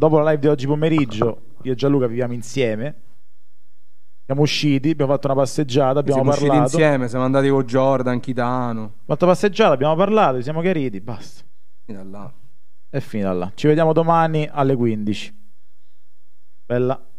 dopo la live di oggi pomeriggio, io e Gianluca viviamo insieme. Siamo usciti, abbiamo fatto una passeggiata, abbiamo siamo parlato. Siamo usciti insieme, siamo andati con Jordan, Chitano. Abbiamo fatto passeggiata, abbiamo parlato, ci siamo chiariti, basta. Fino a là. E fino là. Ci vediamo domani alle 15. Bella.